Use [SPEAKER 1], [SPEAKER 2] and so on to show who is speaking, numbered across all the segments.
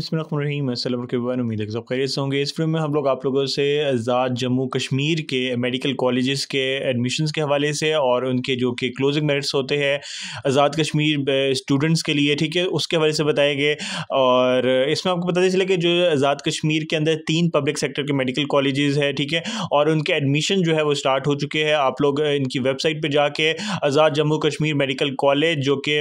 [SPEAKER 1] बिस्मिल्लाम उम्मीद है सब खैरियत से होंगे इस फिल्म में हम लोग आप लोगों से आज़ाद जम्मू कश्मीर के मेडिकल कॉलेज़ के एडमिशन्स के हवाले से और उनके जो कि क्लोजिंग मेरिट्स होते हैं आज़ाद कश्मीर स्टूडेंट्स के लिए ठीक है उसके हवाले से बताएंगे और इसमें आपको पता चला कि जो आज़ाद कश्मीर के अंदर तीन पब्लिक सेक्टर के मेडिकल कॉलेज है ठीक है और उनके एडमिशन जो है वो स्टार्ट हो चुके हैं आप लोग इनकी वेबसाइट पर जाके आज़ाद जम्मू कश्मीर मेडिकल कॉलेज जो कि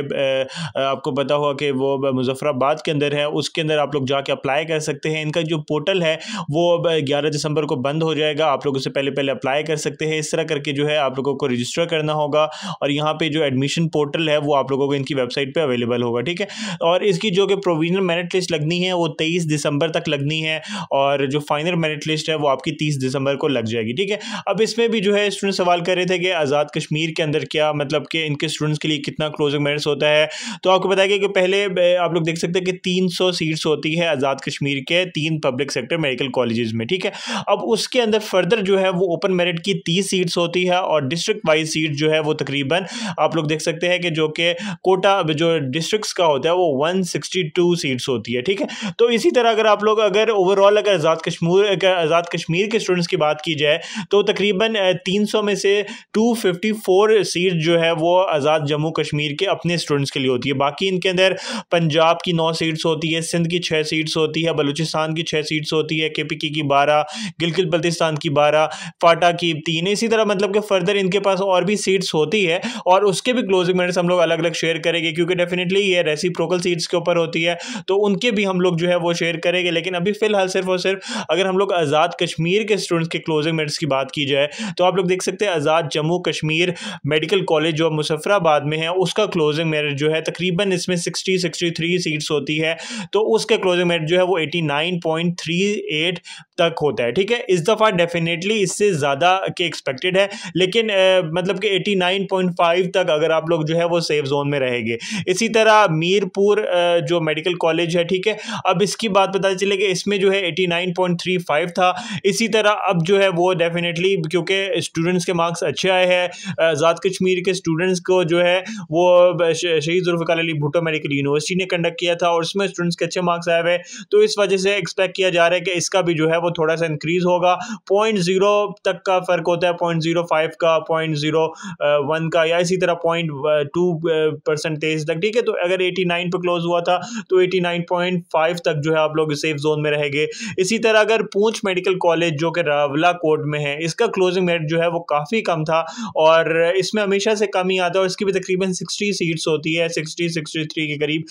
[SPEAKER 1] आपको पता हुआ कि वो मुजफ्फराबाद के अंदर है उसके अंदर आप आप लोग जाके अप्लाई कर सकते हैं इनका जो पोर्टल है वो अब ग्यारह दिसंबर को बंद हो जाएगा आप लोग उससे पहले पहले अप्लाई कर सकते हैं इस तरह करके जो है आप लोगों को रजिस्टर करना होगा और यहाँ पे जो एडमिशन पोर्टल है वो आप लोगों को इनकी वेबसाइट पर अवेलेबल होगा ठीक है और इसकी जो कि प्रोविजनल मेरिट लिस्ट लगनी है वो तेईस दिसंबर तक लगनी है और जो फाइनल मेरिट लिस्ट है वो आपकी तीस दिसंबर को लग जाएगी ठीक है अब इसमें भी जो है स्टूडेंट सवाल कर रहे थे कि आज़ाद कश्मीर के अंदर क्या मतलब कि इनके स्टूडेंट्स के लिए कितना क्लोजिंग मेरिट्स होता है तो आपको बताया गया कि पहले आप लोग देख सकते हैं कि 300 सीट्स होती है आज़ाद कश्मीर के तीन पब्लिक सेक्टर मेडिकल कॉलेज में ठीक है अब उसके अंदर फर्दर जो है वो ओपन मेरिट की तीस सीट्स होती है और डिस्ट्रिक्ट वाइज सीट जो है वो तकरीबन आप लोग देख सकते हैं कि जो कि कोटा जो डिस्ट्रिक्ट का होता है वो वन सीट्स होती है ठीक है तो इसी तरह अगर आप लोग अगर ओवरऑल अगर आज़ाद कश्मीर आज़ाद कश्मीर के स्टूडेंट्स की बात की जाए तो तकरीबन तीन में से टू सीट जो है वो आज़ाद जम्मू कश्मीर के अपने स्टूडेंट्स के लिए होती है बाकी इनके अंदर पंजाब की नौ सीट्स होती है सिंध की की छः सीट्स होती है बलूचिस्तान की छः सीट्स होती है के पी की बारह गिलगित बल्तिस्तान की बारह फाटा की तीन इसी तरह मतलब कि फर्दर इनके पास और भी सीट्स होती है और उसके भी क्लोजिंग मिनट्स हम लोग अलग अलग शेयर करेंगे क्योंकि डेफिनेटली ये रेसिप्रोकल सीट्स के ऊपर होती है तो उनके भी हम लोग जो है वो शेयर करेंगे लेकिन अभी फ़िलहाल सिर्फ और सिर्फ अगर हम लोग आज़ाद कश्मीर के स्टूडेंट्स के क्लोजिंग मिनट्स की बात की जाए तो आप लोग देख सकते हैं आज़ाद जम्मू कश्मीर मेडिकल कॉलेज जो मुसफ़राबाद में है उसका क्लोजिंग मेरिट जो है तकरीबन इसमें सिक्सटी सिक्सटी थ्री सीट्स होती है तो उस उसके क्लोजिंग रेट जो है वो 89.38 तक होता है ठीक है इस दफ़ा डेफिनेटली इससे ज़्यादा के एक्सपेक्टेड है लेकिन ए, मतलब कि 89.5 तक अगर आप लोग जो है वो सेफ जोन में रहेंगे इसी तरह मीरपुर जो मेडिकल कॉलेज है ठीक है अब इसकी बात पता चले कि इसमें जो है 89.35 था इसी तरह अब जो है वो डेफिनेटली क्योंकि स्टूडेंट्स के मार्क्स अच्छे आए हैं आजाद कश्मीर के स्टूडेंट्स को जो है वो शहीद जुल्फ़ार अली भुट्टो मेडिकल यूनिवर्सिटी ने कंडक्ट किया था और उसमें स्टूडेंट्स के अच्छे मार्क्स मार्क्स आए हुए तो इस वजह से एक्सपेक्ट किया जा रहा है कि इसका भी जो है वो थोड़ा सा इंक्रीज होगा पॉइंट जीरो तक का फ़र्क होता है पॉइंट जीरो फाइव का पॉइंट जीरो वन का या इसी तरह पॉइंट टू परसेंटेज तक ठीक है तो अगर एटी नाइन पर क्लोज हुआ था तो एटी नाइन पॉइंट फाइव तक जो है आप लोग सेफ जोन में रहेंगे इसी तरह अगर पूंछ मेडिकल कॉलेज जो कि रावला कोर्ट में है इसका क्लोजिंग रेट जो है वो काफ़ी कम था और इसमें हमेशा से कम ही आता है और इसकी भी तकरीबन सिक्सटी सीट्स होती है सिक्सटी सिक्सटी थ्री के करीब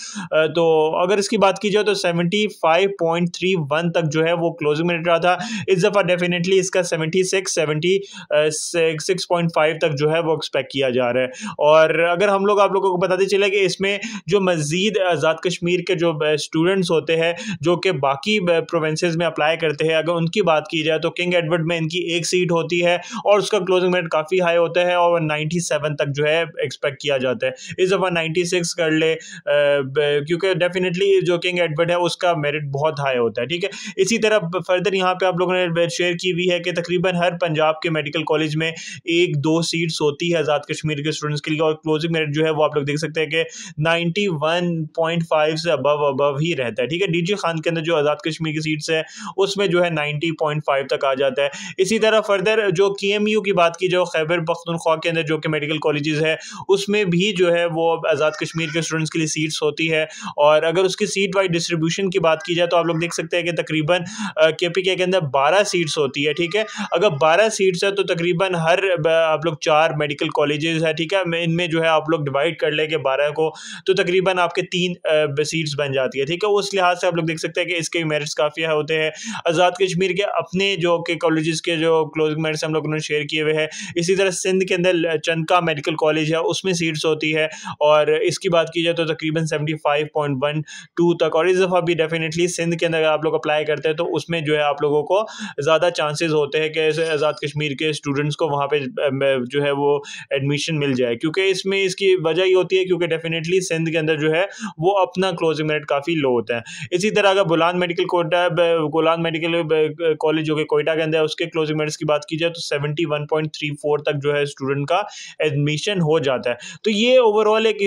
[SPEAKER 1] तो अगर इसकी बात की जाए तो 75.31 तक जो है वो क्लोजिंग में रहा था इस दफ़ा डेफिनेटली इसका 76 76.5 तक जो है वो एक्सपेक्ट किया जा रहा है और अगर हम लोग आप लोगों को बताते चले कि इसमें जो मज़ीद आज़ाद कश्मीर के जो स्टूडेंट्स होते हैं जो कि बाकी प्रोवेंसेज में अप्लाई करते हैं अगर उनकी बात की जाए तो किंग एडवर्ड में इनकी एक सीट होती है और उसका क्लोजिंग मेरिट काफ़ी हाई होता है और 97 तक जो है एक्सपेक्ट किया जाता है इस दफ़ा 96 कर ले क्योंकि डेफिनेटली जो किंग एडवर्ड है उसका मेरिट बहुत हाई होता है ठीक है इसी तरह फर्दर यहाँ पे आप लोगों ने शेयर की हुई है कि तकरीबन हर पंजाब के मेडिकल कॉलेज में एक दो सीट्स होती है आज़ाद कश्मीर के स्टूडेंट्स के लिए और क्लोजिंग मेरिट जो है वो आप लोग देख सकते हैं कि नाइन्टी से अबव अबव ही रहता है ठीक है डी खान के अंदर जो आज़ाद कश्मीर की सीट्स है उसमें जो है नाइन्टी तक आ जाता है इसी तरह फर्दर जो के की बात की जाए खैबर पख्तनख्वा के अंदर जो कि मेडिकल कॉलेज है उसमें भी जो है वो आज़ाद कश्मीर के स्टूडेंट्स के लिए सीट्स होती है और अगर उसकी सीट वाइज डिस्ट्रीब्यूशन डिस्ट्रीब्यूशन की बात की जाए तो आप लोग देख सकते हैं कि तकरीबन के पी के अंदर बारह सीट्स होती है ठीक है अगर बारह सीट्स है तो तकरीबन हर आप लोग चार मेडिकल कॉलेजेस है ठीक है इनमें जो है आप लोग डिवाइड कर लेंगे बारह को तो तकरीबन आपके तीन सीट्स बन जाती है ठीक है उस लिहाज से आप लोग देख सकते हैं कि इसके मेरिट्स काफ़ी है होते हैं आज़ाद कश्मीर के अपने जो के कॉलेज के जो क्लोजिंग मेरिट्स हम लोग उन्होंने शेयर किए हुए हैं इसी तरह सिंध के अंदर चंदका मेडिकल कॉलेज है उसमें सीट्स होती है और इसकी बात की जाए तो तकरीबन seventy five point one two तक और इस दफ़ा भी डेफिनेटली सिंध के अंदर आप लोग अप्लाई करते हैं तो उसमें जो है आप लोगों को ज़्यादा चांसेस होते हैं कि आज़ाद कश्मीर के स्टूडेंट्स को वहाँ पे जो है वो एडमिशन मिल जाए क्योंकि इसमें इसकी वजह ये होती है क्योंकि डेफिनेटली सिंध के अंदर जो है वो अपना क्लोजिंग मेरिट काफ़ी लो होता है इसी तरह अगर बुलान मेडिकल कोटा गुलान मेडिकल कॉलेज जो कि कोयटा के अंदर है उसके क्लोजिंग मेरिट्स की बात की जाए तो सेवेंटी तक जो है स्टूडेंट का एडमिशन हो जाता है तो ये ओवरऑल एक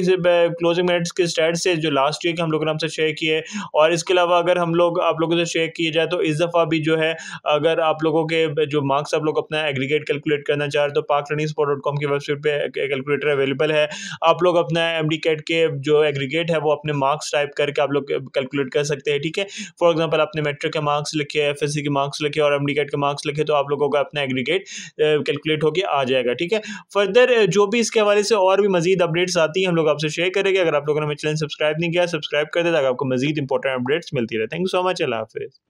[SPEAKER 1] क्लोजिंग मेरिट्स के स्टैट से जो लास्ट ईयर के हम लोगों ने हमसे शेयर किए और इसके अलावा अगर हम लोग आप लोगों से शेयर किए जाए तो इस दफ़ा भी जो है अगर आप लोगों के जो मार्क्स आप लोग अपना एग्रीगेट कैलकुलेट करना चाह रहे तो Pak running sport dot com की वेबसाइट पर कैलकुलेटर अवेलेबल है आप लोग अपना एम डी के जो एग्रीगेट है वो अपने मार्क्स टाइप करके आप लोग कैलकुलेट कर सकते हैं ठीक है फॉर एग्जाम्पल आपने मेट्रिक के मार्क्स लिखे एफ एस सी के मार्क्स लिखे और एम डी के मार्क्स लिखे तो आप लोगों का अपना एग्रीगेट कैलकुलेट होकर आ जाएगा ठीक है फर्दर जो भी इसके हवाले से और भी मजीद अपडेट्स आती हैं हम लोग आपसे शेयर करेंगे अगर आप लोगों ने हमें चैनल सब्सक्राइब नहीं किया सब्सक्राइब कर दे ताकि आपको मजीद इंपॉर्टेंट अपडेट्स मिलती रहे थैंक यू सो मच अल्लाह हाफिज़